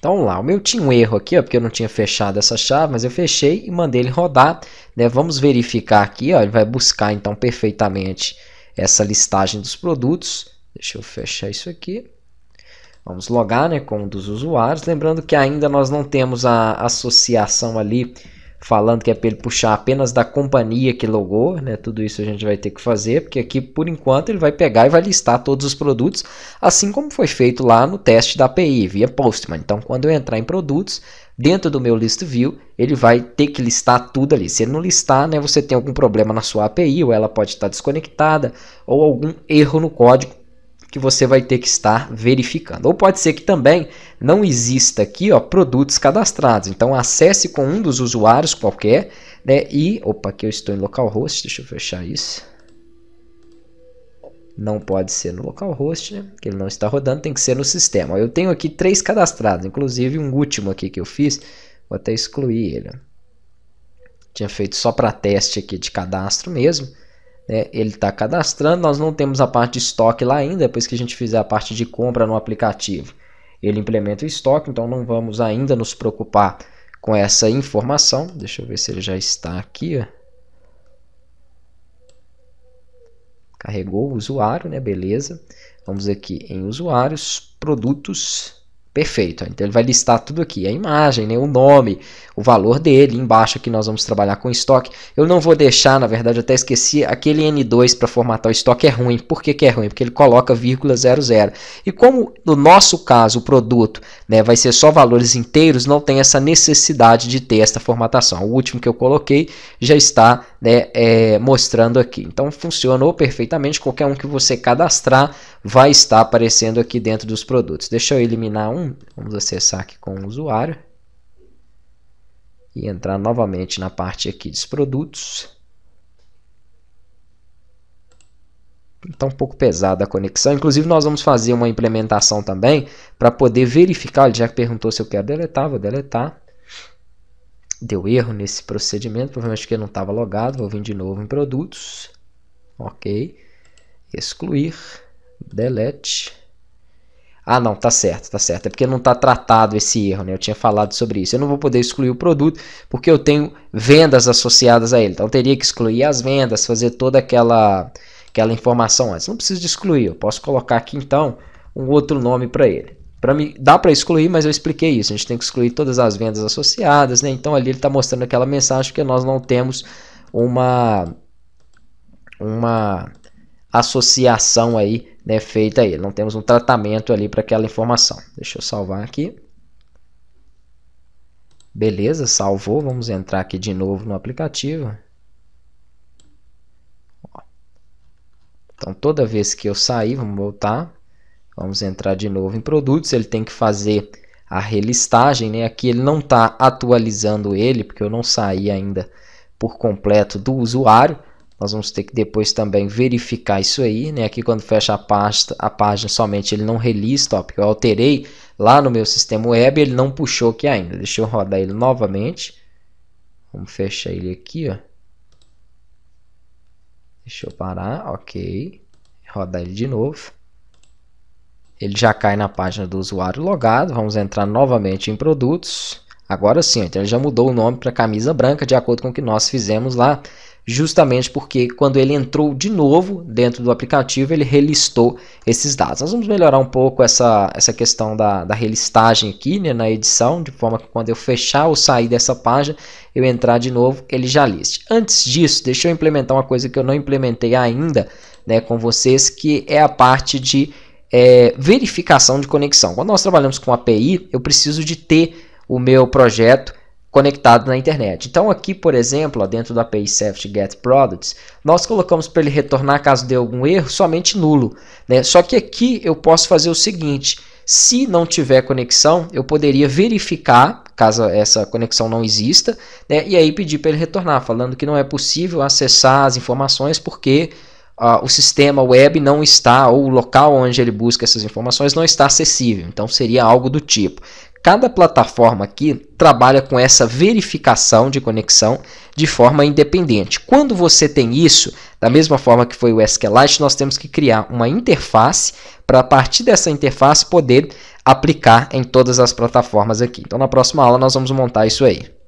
Então vamos lá, o meu tinha um erro aqui, ó, porque eu não tinha fechado essa chave, mas eu fechei e mandei ele rodar. Né? Vamos verificar aqui, ó, ele vai buscar então perfeitamente essa listagem dos produtos. Deixa eu fechar isso aqui. Vamos logar né, com um dos usuários. Lembrando que ainda nós não temos a associação ali falando que é para ele puxar apenas da companhia que logou, né? Tudo isso a gente vai ter que fazer, porque aqui por enquanto ele vai pegar e vai listar todos os produtos, assim como foi feito lá no teste da API via Postman. Então, quando eu entrar em produtos, dentro do meu list view, ele vai ter que listar tudo ali. Se ele não listar, né, você tem algum problema na sua API, ou ela pode estar desconectada, ou algum erro no código que você vai ter que estar verificando. Ou pode ser que também não exista aqui ó, produtos cadastrados. Então acesse com um dos usuários qualquer né, e... Opa, aqui eu estou em localhost, deixa eu fechar isso. Não pode ser no localhost, né? Que ele não está rodando, tem que ser no sistema. Eu tenho aqui três cadastrados, inclusive um último aqui que eu fiz. Vou até excluir ele. Tinha feito só para teste aqui de cadastro mesmo né, ele está cadastrando. Nós não temos a parte de estoque lá ainda, depois que a gente fizer a parte de compra no aplicativo. Ele implementa o estoque, então não vamos ainda nos preocupar com essa informação. Deixa eu ver se ele já está aqui. Ó. Carregou o usuário, né? Beleza. Vamos aqui em usuários, produtos. Perfeito. Então ele vai listar tudo aqui: a imagem, né, o nome, o valor dele. Embaixo aqui nós vamos trabalhar com estoque. Eu não vou deixar, na verdade, eu até esqueci, aquele N2 para formatar o estoque é ruim. Por que, que é ruim? Porque ele coloca vírgula 00. E como no nosso caso o produto né, vai ser só valores inteiros, não tem essa necessidade de ter esta formatação. O último que eu coloquei já está né, é, mostrando aqui. Então funcionou perfeitamente, qualquer um que você cadastrar vai estar aparecendo aqui dentro dos produtos. Deixa eu eliminar um, vamos acessar aqui com o usuário e entrar novamente na parte aqui dos produtos. Está um pouco pesada a conexão. Inclusive, nós vamos fazer uma implementação também para poder verificar. Ele já perguntou se eu quero deletar, vou deletar deu erro nesse procedimento, provavelmente porque não estava logado, vou vir de novo em produtos, ok, excluir, delete, ah, não, tá certo, tá certo. É porque não está tratado esse erro, né? Eu tinha falado sobre isso. Eu não vou poder excluir o produto porque eu tenho vendas associadas a ele. Então teria que excluir as vendas, fazer toda aquela aquela informação antes. Não preciso de excluir, eu posso colocar aqui então um outro nome para ele para me, dá para excluir, mas eu expliquei isso. A gente tem que excluir todas as vendas associadas, né? Então ali ele está mostrando aquela mensagem que nós não temos uma uma associação aí, né, feita aí. Não temos um tratamento ali para aquela informação. Deixa eu salvar aqui. Beleza, salvou. Vamos entrar aqui de novo no aplicativo. Então toda vez que eu sair, vamos voltar. Vamos entrar de novo em produtos, ele tem que fazer a relistagem, né? Aqui ele não está atualizando ele, porque eu não saí ainda por completo do usuário. Nós vamos ter que depois também verificar isso aí, né? Aqui quando fecha a pasta, a página somente ele não relista, ó, porque eu alterei lá no meu sistema web, ele não puxou aqui ainda. Deixa eu rodar ele novamente. Vamos fechar ele aqui, ó. Deixa eu parar, ok. Rodar ele de novo ele já cai na página do usuário logado. Vamos entrar novamente em produtos. Agora sim, então ele já mudou o nome para camisa branca, de acordo com o que nós fizemos lá, justamente porque quando ele entrou de novo dentro do aplicativo, ele relistou esses dados. Nós vamos melhorar um pouco essa, essa questão da, da relistagem aqui né, na edição, de forma que quando eu fechar ou sair dessa página, eu entrar de novo, ele já liste. Antes disso, deixa eu implementar uma coisa que eu não implementei ainda né, com vocês, que é a parte de é, verificação de conexão. Quando nós trabalhamos com API, eu preciso de ter o meu projeto conectado na internet. Então aqui, por exemplo, ó, dentro da API Safety Get Products, nós colocamos para ele retornar caso dê algum erro, somente nulo. Né? Só que aqui eu posso fazer o seguinte, se não tiver conexão, eu poderia verificar, caso essa conexão não exista, né? e aí pedir para ele retornar, falando que não é possível acessar as informações porque uh, o sistema web não está, ou o local onde ele busca essas informações não está acessível. Então seria algo do tipo. Cada plataforma aqui trabalha com essa verificação de conexão de forma independente. Quando você tem isso, da mesma forma que foi o SQLite, nós temos que criar uma interface para a partir dessa interface poder aplicar em todas as plataformas aqui. Então na próxima aula nós vamos montar isso aí.